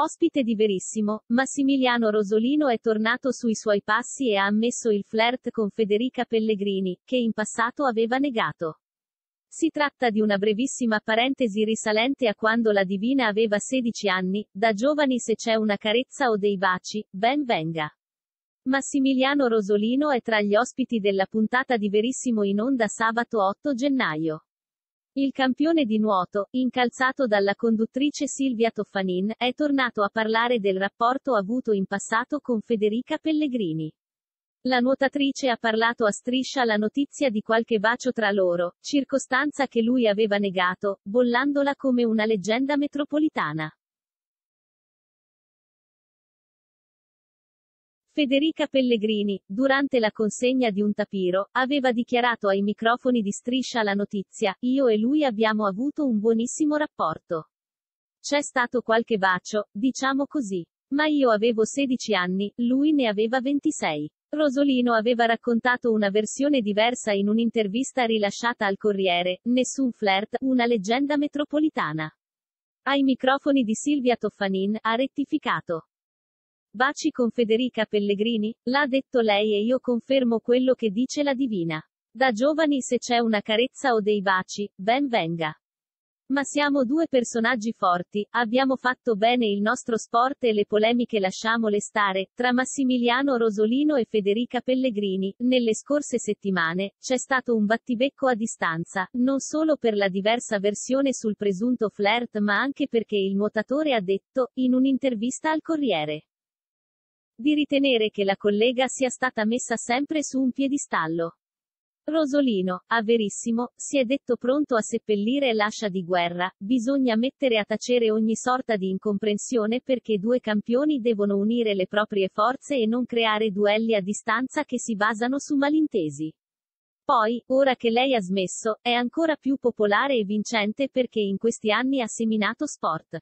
Ospite di Verissimo, Massimiliano Rosolino è tornato sui suoi passi e ha ammesso il flirt con Federica Pellegrini, che in passato aveva negato. Si tratta di una brevissima parentesi risalente a quando la divina aveva 16 anni, da giovani se c'è una carezza o dei baci, ben venga. Massimiliano Rosolino è tra gli ospiti della puntata di Verissimo in onda sabato 8 gennaio. Il campione di nuoto, incalzato dalla conduttrice Silvia Toffanin, è tornato a parlare del rapporto avuto in passato con Federica Pellegrini. La nuotatrice ha parlato a striscia la notizia di qualche bacio tra loro, circostanza che lui aveva negato, bollandola come una leggenda metropolitana. Federica Pellegrini, durante la consegna di un tapiro, aveva dichiarato ai microfoni di Striscia la notizia, io e lui abbiamo avuto un buonissimo rapporto. C'è stato qualche bacio, diciamo così. Ma io avevo 16 anni, lui ne aveva 26. Rosolino aveva raccontato una versione diversa in un'intervista rilasciata al Corriere, Nessun flirt, una leggenda metropolitana. Ai microfoni di Silvia Toffanin, ha rettificato. Baci con Federica Pellegrini, l'ha detto lei e io confermo quello che dice la divina. Da giovani se c'è una carezza o dei baci, ben venga. Ma siamo due personaggi forti, abbiamo fatto bene il nostro sport e le polemiche lasciamole stare, tra Massimiliano Rosolino e Federica Pellegrini, nelle scorse settimane, c'è stato un battibecco a distanza, non solo per la diversa versione sul presunto flirt ma anche perché il nuotatore ha detto, in un'intervista al Corriere di ritenere che la collega sia stata messa sempre su un piedistallo. Rosolino, a Verissimo, si è detto pronto a seppellire l'ascia di guerra, bisogna mettere a tacere ogni sorta di incomprensione perché due campioni devono unire le proprie forze e non creare duelli a distanza che si basano su malintesi. Poi, ora che lei ha smesso, è ancora più popolare e vincente perché in questi anni ha seminato sport.